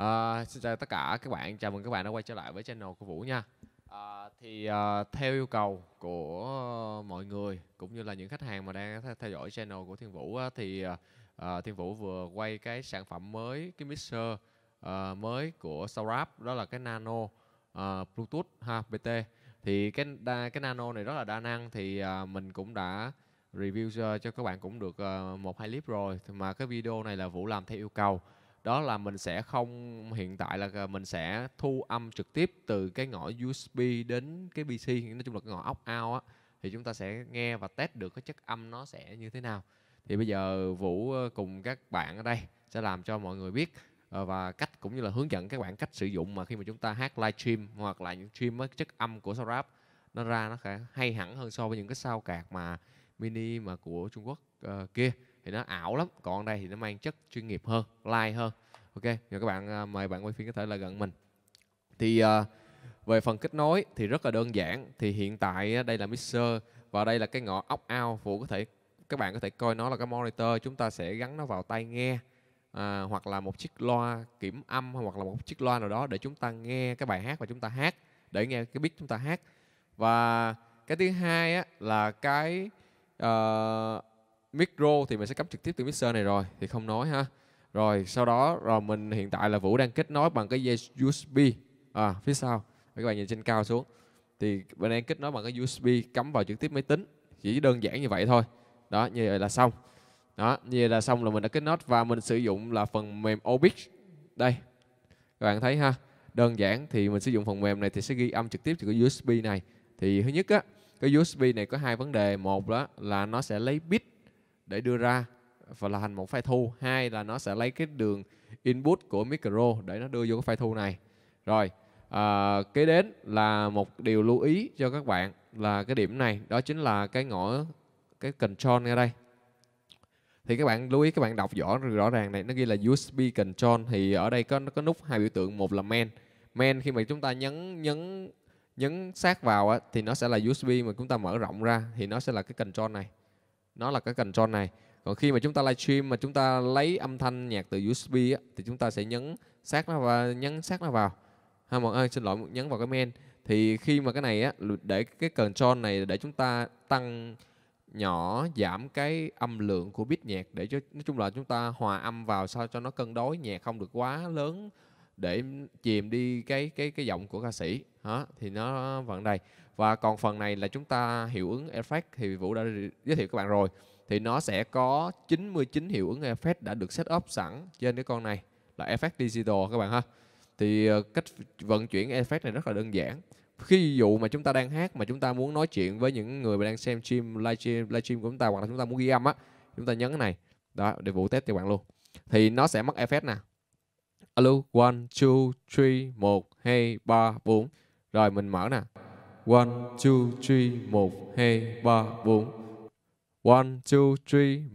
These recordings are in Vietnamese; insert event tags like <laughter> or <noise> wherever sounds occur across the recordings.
À, xin chào tất cả các bạn, chào mừng các bạn đã quay trở lại với channel của Vũ nha. À, thì à, theo yêu cầu của mọi người cũng như là những khách hàng mà đang theo dõi channel của Thiên Vũ á, thì à, Thiên Vũ vừa quay cái sản phẩm mới, cái mixer à, mới của Sourap đó là cái Nano à, Bluetooth ha BT. Thì cái đa, cái Nano này rất là đa năng thì à, mình cũng đã review cho, các bạn cũng được à, một hai clip rồi. mà cái video này là Vũ làm theo yêu cầu đó là mình sẽ không hiện tại là à, mình sẽ thu âm trực tiếp từ cái ngõ USB đến cái PC nói chung là cái ngõ ốc ao á thì chúng ta sẽ nghe và test được cái chất âm nó sẽ như thế nào thì bây giờ Vũ ờ, cùng các bạn ở đây sẽ làm cho mọi người biết ờ, và cách cũng như là hướng dẫn các bạn cách sử dụng mà khi mà chúng ta hát live stream hoặc là những stream với chất âm của Soundrap nó ra nó sẽ hay hẳn hơn so với những cái sao cạc mà mini mà của Trung Quốc uh, kia thì nó ảo lắm còn đây thì nó mang chất chuyên nghiệp hơn live hơn ok nhờ các bạn uh, mời bạn quay phim có thể là gần mình thì uh, về phần kết nối thì rất là đơn giản thì hiện tại đây là mixer và đây là cái ngõ ốc ao phụ có thể các bạn có thể coi nó là cái monitor chúng ta sẽ gắn nó vào tai nghe à, hoặc là một chiếc loa kiểm âm hoặc là một chiếc loa nào đó để chúng ta nghe cái bài hát và chúng ta hát để nghe cái beat chúng ta hát và cái thứ hai á, là cái uh, ờ, micro thì mình sẽ cấp trực tiếp từ mixer này rồi thì không nói ha rồi sau đó rồi mình hiện tại là Vũ đang kết nối bằng cái dây USB à, phía sau các bạn nhìn trên cao xuống thì mình đang kết nối bằng cái USB cắm vào trực tiếp máy tính chỉ đơn giản như vậy thôi đó như vậy là xong đó như vậy là xong là mình đã kết nối và mình sử dụng là phần mềm Obix đây các bạn thấy ha đơn giản thì mình sử dụng phần mềm này thì sẽ ghi âm trực tiếp từ cái USB này thì thứ nhất á cái USB này có hai vấn đề một đó là nó sẽ lấy bit để đưa ra và là thành một file thu hai là nó sẽ lấy cái đường input của micro để nó đưa vô cái file thu này rồi à, kế đến là một điều lưu ý cho các bạn là cái điểm này đó chính là cái ngõ cái control ngay đây thì các bạn lưu ý các bạn đọc rõ rõ ràng này nó ghi là USB control thì ở đây có nó có nút hai biểu tượng một là main main khi mà chúng ta nhấn nhấn nhấn sát vào á, thì nó sẽ là USB mà chúng ta mở rộng ra thì nó sẽ là cái control này nó là cái control này còn khi mà chúng ta livestream mà chúng ta lấy âm thanh nhạc từ USB á, thì chúng ta sẽ nhấn sát nó và nhấn sát nó vào ha mọi ơi xin lỗi nhấn vào cái men thì khi mà cái này á để cái control này để chúng ta tăng nhỏ giảm cái âm lượng của bit nhạc để cho nói chung là chúng ta hòa âm vào sao cho nó cân đối nhạc không được quá lớn để chìm đi cái cái cái giọng của ca sĩ đó thì nó vẫn đây và còn phần này là chúng ta hiệu ứng effect thì Vũ đã giới thiệu các bạn rồi thì nó sẽ có 99 hiệu ứng effect đã được set up sẵn trên cái con này là effect digital các bạn ha thì ờ, cách vận chuyển effect này rất là đơn giản khi dụ mà chúng ta đang hát mà chúng ta muốn nói chuyện với những người đang xem stream live stream của chúng ta hoặc là chúng ta muốn ghi âm á chúng ta nhấn cái này đó để vũ test cho bạn luôn thì nó sẽ mất effect nè Alo, 1, 2, 3, 1, 2, 3, 4 Rồi mình mở nè 1, 2, 3, 1, 2, 3, 4 1, 2,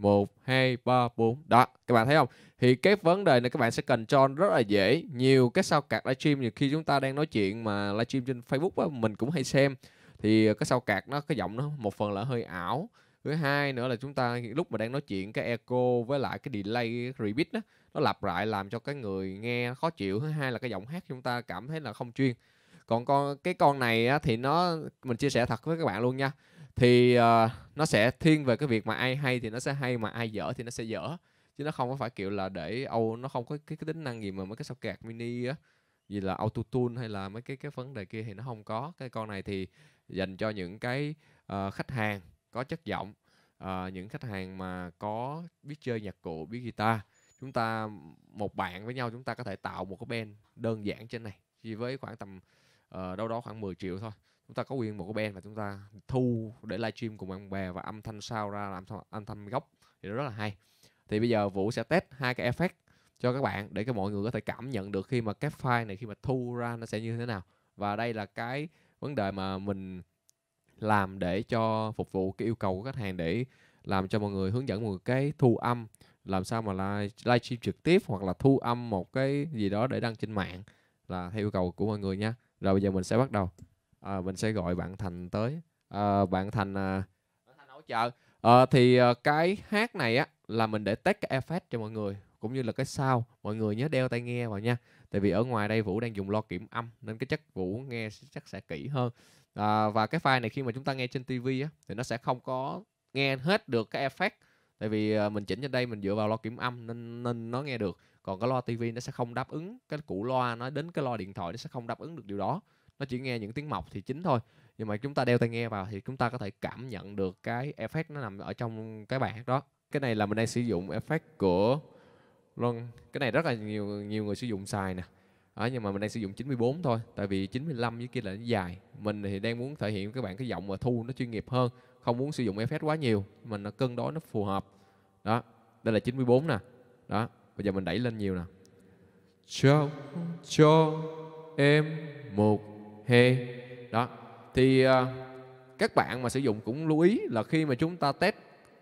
3, 1, 2, 3, 4 Đó, các bạn thấy không? Thì cái vấn đề này các bạn sẽ control rất là dễ Nhiều cái sao cạc livestream Nhiều khi chúng ta đang nói chuyện mà livestream trên Facebook á, Mình cũng hay xem Thì cái sao cạc nó, cái giọng nó một phần là hơi ảo thứ hai nữa là chúng ta lúc mà đang nói chuyện cái echo với lại cái delay cái repeat đó nó lặp lại làm cho cái người nghe khó chịu thứ hai là cái giọng hát chúng ta cảm thấy là không chuyên còn con cái con này á, thì nó mình chia sẻ thật với các bạn luôn nha thì uh, nó sẽ thiên về cái việc mà ai hay thì nó sẽ hay mà ai dở thì nó sẽ dở chứ nó không có phải kiểu là để âu nó không có cái, cái tính năng gì mà mấy cái sao kẹt mini á gì là auto tune hay là mấy cái cái vấn đề kia thì nó không có cái con này thì dành cho những cái uh, khách hàng có chất giọng à, những khách hàng mà có biết chơi nhạc cụ biết guitar chúng ta một bạn với nhau chúng ta có thể tạo một cái band đơn giản trên này chỉ với khoảng tầm uh, đâu đó khoảng 10 triệu thôi chúng ta có quyền một cái band và chúng ta thu để livestream cùng bạn bè và âm thanh sao ra làm âm thanh gốc thì nó rất là hay thì bây giờ vũ sẽ test hai cái effect cho các bạn để cho mọi người có thể cảm nhận được khi mà cái file này khi mà thu ra nó sẽ như thế nào và đây là cái vấn đề mà mình làm để cho phục vụ cái yêu cầu của khách hàng để làm cho mọi người hướng dẫn mọi người cái thu âm làm sao mà live livestream trực tiếp hoặc là thu âm một cái gì đó để đăng trên mạng là theo yêu cầu của mọi người nha rồi bây giờ mình sẽ bắt đầu à, mình sẽ gọi bạn thành tới à, bạn thành à, thành hỗ trợ à, thì à, cái hát này á là mình để test cái effect cho mọi người cũng như là cái sao mọi người nhớ đeo tai nghe vào nha tại vì ở ngoài đây vũ đang dùng lo kiểm âm nên cái chất vũ nghe chắc sẽ kỹ hơn à, và cái file này khi mà chúng ta nghe trên TV á, thì nó sẽ không có nghe hết được cái effect tại vì ờ, mình chỉnh trên đây mình dựa vào loa kiểm âm nên nên nó nghe được còn cái loa TV nó sẽ không đáp ứng cái củ loa nó đến cái loa điện thoại nó sẽ không đáp ứng được điều đó nó chỉ nghe những tiếng mộc thì chính thôi nhưng mà chúng ta đeo tai nghe vào thì chúng ta có thể cảm nhận được cái effect nó nằm ở trong cái bài hát đó cái này là mình đang sử dụng effect của luôn cái này rất là nhiều nhiều người sử dụng xài nè đó, ờ, nhưng mà mình đang sử dụng 94 thôi tại vì 95 với kia là nó dài mình thì đang muốn thể hiện các bạn cái giọng mà thu nó chuyên nghiệp hơn không muốn sử dụng effect quá nhiều mình nó cân đối nó phù hợp đó đây là 94 nè đó bây giờ mình đẩy lên nhiều nè cho cho em một he đó thì uh, các bạn mà sử dụng cũng lưu ý là khi mà chúng ta test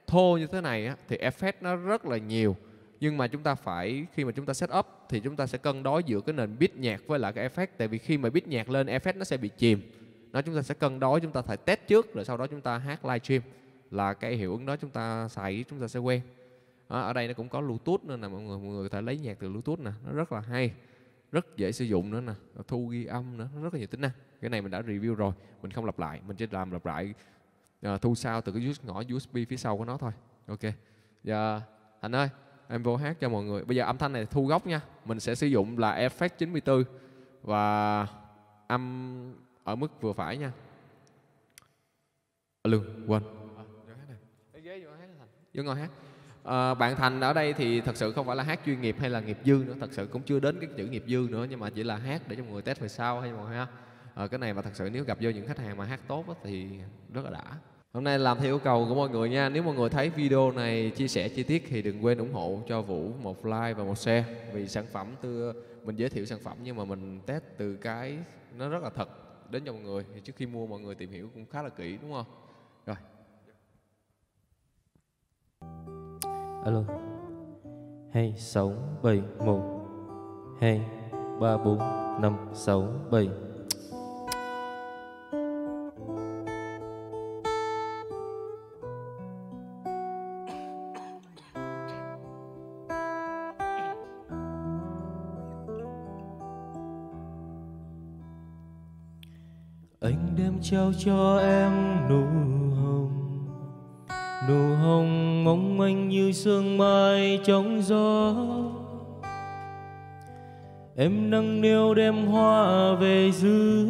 thô như thế này á, thì effect nó rất là nhiều nhưng mà chúng ta phải khi mà chúng ta set up thì chúng ta sẽ cân đối giữa cái nền beat nhạc với lại cái effect tại vì khi mà beat nhạc lên effect nó sẽ bị chìm nó chúng ta sẽ cân đối chúng ta phải test trước rồi sau đó chúng ta hát live stream là cái hiệu ứng đó chúng ta xài chúng ta sẽ quen đó, ở đây nó cũng có bluetooth nữa nè mọi người mọi người có thể lấy nhạc từ bluetooth nè nó rất là hay rất dễ sử dụng nữa nè thu ghi âm nữa nó rất là nhiều tính năng cái này mình đã review rồi mình không lặp lại mình chỉ làm lặp lại uh, thu sao từ cái ngõ usb phía sau của nó thôi ok giờ dạ, yeah. anh ơi em vô hát cho mọi người bây giờ âm thanh này thu gốc nha mình sẽ sử dụng là effect 94 và âm ở mức vừa phải nha lương quên vô ngồi hát à, bạn thành ở đây thì thật sự không phải là hát chuyên nghiệp hay là nghiệp dư nữa thật sự cũng chưa đến cái chữ nghiệp dư nữa nhưng mà chỉ là hát để cho mọi người test về sau hay mọi người ha à, cái này mà thật sự nếu gặp vô những khách hàng mà hát tốt đó, thì rất là đã Hôm nay làm theo yêu cầu của mọi người nha. Nếu mọi người thấy video này chia sẻ chi tiết thì đừng quên ủng hộ cho Vũ một like và một share. Vì sản phẩm từ mình giới thiệu sản phẩm nhưng mà mình test từ cái nó rất là thật đến cho mọi người. Thì trước khi mua mọi người tìm hiểu cũng khá là kỹ đúng không? Rồi. Alo. Hai sáu bảy một hai ba bốn năm sáu bảy trao cho em nụ hồng nụ hồng mong manh như sương mai trong gió em nâng niu đem hoa về giữ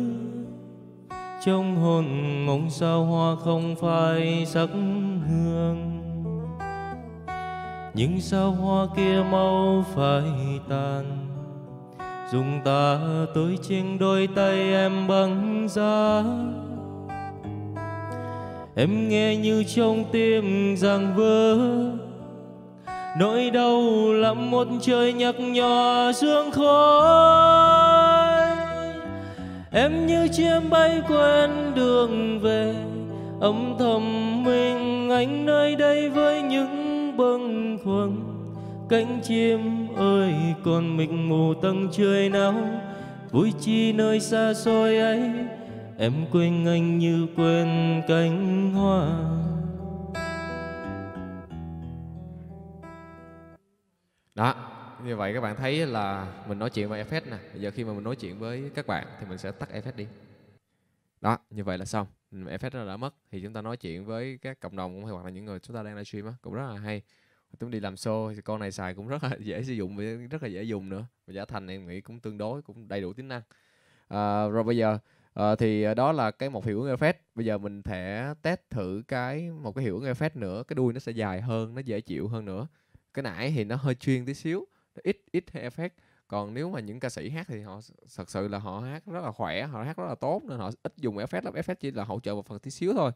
trong hồn mong sao hoa không phai sắc hương nhưng sao hoa kia mau phải tàn dùng ta tới trên đôi tay em bằng giá em nghe như trong tim rằng vỡ nỗi đau lắm một trời nhắc nhòa sương khói em như chiêm bay quen đường về âm thầm mình anh nơi đây với những bâng khuâng cánh chim ơi còn mình mù tầng trời nào vui chi nơi xa xôi ấy em quên anh như quên cánh hoa đó như vậy các bạn thấy là mình nói chuyện với effect nè bây giờ khi mà mình nói chuyện với các bạn thì mình sẽ tắt effect đi đó như vậy là xong effect nó đã mất thì chúng ta nói chuyện với các cộng đồng hoặc là những người chúng ta đang livestream á cũng rất là hay chúng đi làm show thì con này xài cũng rất là <laughs> dễ sử dụng rất là dễ dùng nữa và giá thành em nghĩ cũng tương đối cũng đầy đủ tính năng à, rồi bây giờ Ờ, thì ờ, đó là cái một hiệu ứng effect. Bây giờ mình sẽ test thử cái một cái hiệu ứng effect nữa, cái đuôi nó sẽ dài hơn, nó dễ chịu hơn nữa. Cái nãy thì nó hơi chuyên tí xíu, ít ít effect. Còn nếu mà những ca sĩ hát thì họ thật sự là họ hát rất là khỏe, họ hát rất là tốt nên họ ít dùng effect lắm, effect chỉ là hỗ trợ một phần tí xíu thôi.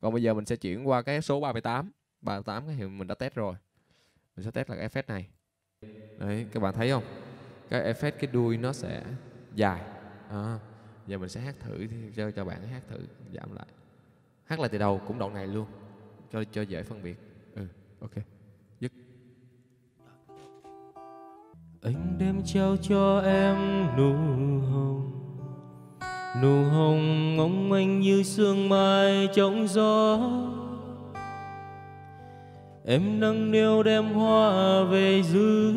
Còn bây giờ mình sẽ chuyển qua cái số 38. 38 cái hiệu mình đã test rồi. Mình sẽ test là cái effect này. Đấy, các bạn thấy không? Cái effect cái đuôi nó sẽ dài. À, giờ mình sẽ hát thử cho cho bạn hát thử giảm lại hát lại từ đầu cũng đoạn này luôn cho cho dễ phân biệt ừ ok dứt anh đem trao cho em nụ hồng nụ hồng ngóng anh như sương mai trong gió em nâng niu đem hoa về dưới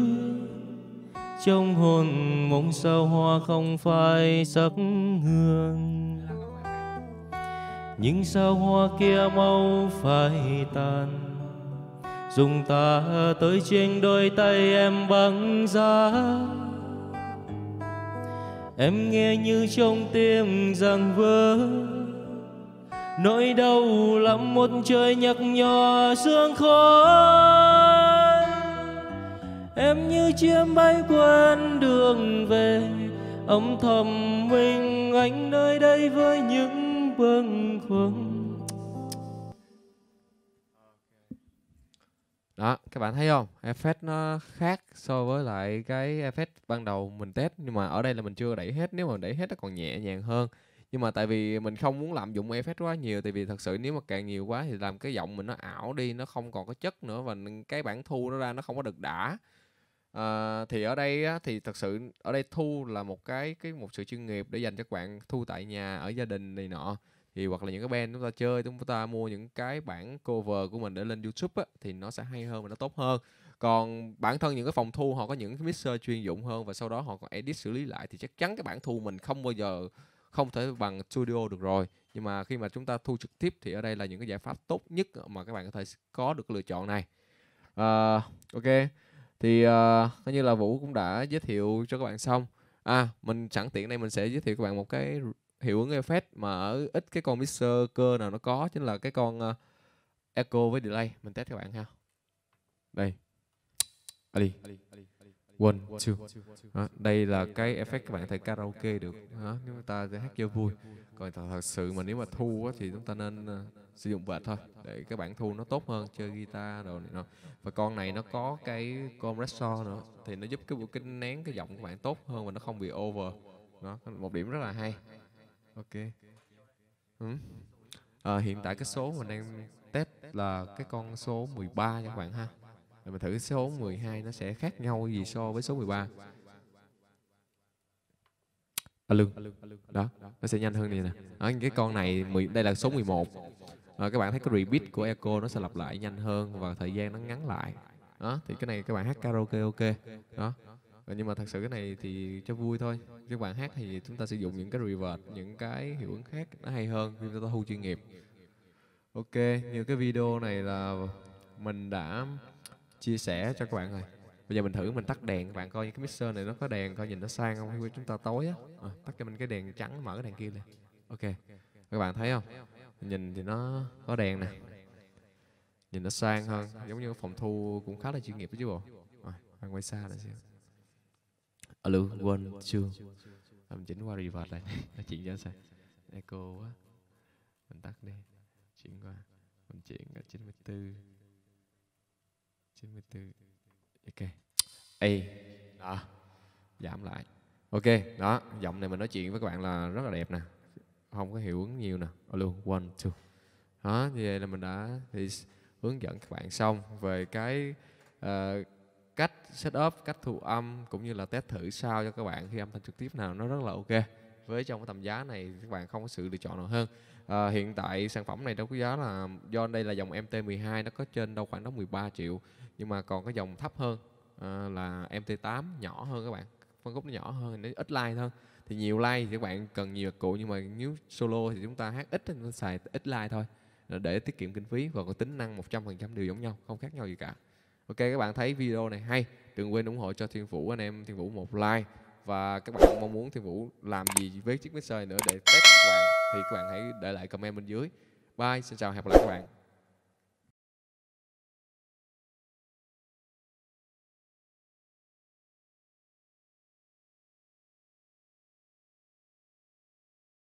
trong hồn mộng sao hoa không phai sắc hương nhưng sao hoa kia mau phai tàn dùng ta tới trên đôi tay em băng giá em nghe như trong tim rằng vỡ nỗi đau lắm một trời nhắc nhòa sương khói em như chiêm bay quên đường về âm thầm mình anh nơi đây với những bâng khuâng đó các bạn thấy không effect nó khác so với lại cái effect ban đầu mình test nhưng mà ở đây là mình chưa đẩy hết nếu mà đẩy hết nó còn nhẹ nhàng hơn nhưng mà tại vì mình không muốn lạm dụng effect quá nhiều tại vì thật sự nếu mà càng nhiều quá thì làm cái giọng mình nó ảo đi nó không còn có chất nữa và cái bản thu nó ra nó không có được đã À, thì ở đây á, thì thật sự ở đây thu là một cái cái một sự chuyên nghiệp để dành cho các bạn thu tại nhà ở gia đình này nọ thì hoặc là những cái band chúng ta chơi chúng ta mua những cái bản cover của mình để lên YouTube á, thì nó sẽ hay hơn và nó tốt hơn còn bản thân những cái phòng thu họ có những cái mixer chuyên dụng hơn và sau đó họ còn edit xử lý lại thì chắc chắn cái bản thu mình không bao giờ không thể bằng studio được rồi nhưng mà khi mà chúng ta thu trực tiếp thì ở đây là những cái giải pháp tốt nhất mà các bạn có thể có được lựa chọn này uh, ok thì uh, coi như là vũ cũng đã giới thiệu cho các bạn xong à mình sẵn tiện đây mình sẽ giới thiệu các bạn một cái hiệu ứng effect mà ở ít cái con mixer cơ nào nó có chính là cái con uh, echo với delay mình test các bạn ha đây Ali. Ali. Ali one two đó. đây là cái effect các bạn thấy karaoke được đó. nếu ta sẽ hát cho vui còn thật, thật sự mà nếu mà thu á, thì chúng ta nên uh, sử dụng vệt thôi để các bạn thu nó tốt hơn chơi guitar đồ này nọ và con này nó có cái compressor nữa thì nó giúp cái bộ cái nén cái giọng của bạn tốt hơn và nó không bị over đó một điểm rất là hay ok ừ. à, hiện tại cái số mình đang test là cái con số 13 cho các bạn ha rồi mình thử số 12 nó sẽ khác nhau gì so với số 13. À, lương. Đó, nó sẽ nhanh hơn này nè. Đó, cái con này, 10, đây là số 11. À, các bạn thấy cái repeat của echo nó sẽ lặp lại nhanh hơn và thời gian nó ngắn lại. Đó, thì cái này các bạn hát karaoke ok. Đó, nhưng mà thật sự cái này thì cho vui thôi các bạn hát thì chúng ta sử dụng những cái reverb những cái hiệu ứng khác nó hay hơn khi chúng ta thu chuyên nghiệp ok như cái video này là mình đã chia sẻ cho các bạn rồi bây giờ mình thử mình tắt đèn các bạn coi cái mixer này nó có đèn coi nhìn nó sang không khi chúng ta tối á à, tắt cho mình cái đèn trắng mở cái đèn kia lên ok các bạn thấy không nhìn thì nó có đèn nè nhìn nó sang hơn giống như phòng thu cũng khá là chuyên nghiệp chứ bộ à, bạn quay xa lại xem alo one two. à, chỉnh qua reverse lại <laughs> nó chuyển cho sao echo quá mình tắt đi chuyển qua mình chuyển ở 94 94 ok ê đó giảm lại ok đó giọng này mình nói chuyện với các bạn là rất là đẹp nè không có hiệu ứng nhiều nè luôn one two đó như vậy là mình đã thì hướng dẫn các bạn xong về cái uh, cách setup cách thu âm cũng như là test thử sao cho các bạn khi âm thanh trực tiếp nào nó rất là ok với trong cái tầm giá này các bạn không có sự lựa chọn nào hơn à, hiện tại sản phẩm này đâu có giá là do đây là dòng MT12 nó có trên đâu khoảng đó 13 triệu nhưng mà còn cái dòng thấp hơn à, là MT8 nhỏ hơn các bạn phân khúc nó nhỏ hơn nó ít like hơn thì nhiều like thì các bạn cần nhiều cụ nhưng mà nếu solo thì chúng ta hát ít thì xài ít like thôi để tiết kiệm kinh phí và có tính năng 100% đều giống nhau không khác nhau gì cả Ok các bạn thấy video này hay đừng quên ủng hộ cho Thiên Vũ anh em Thiên Vũ một like và các bạn mong muốn Thiên Vũ làm gì với chiếc mixer nữa để test các bạn thì các bạn hãy để lại comment bên dưới. Bye, xin chào, hẹn gặp lại các bạn.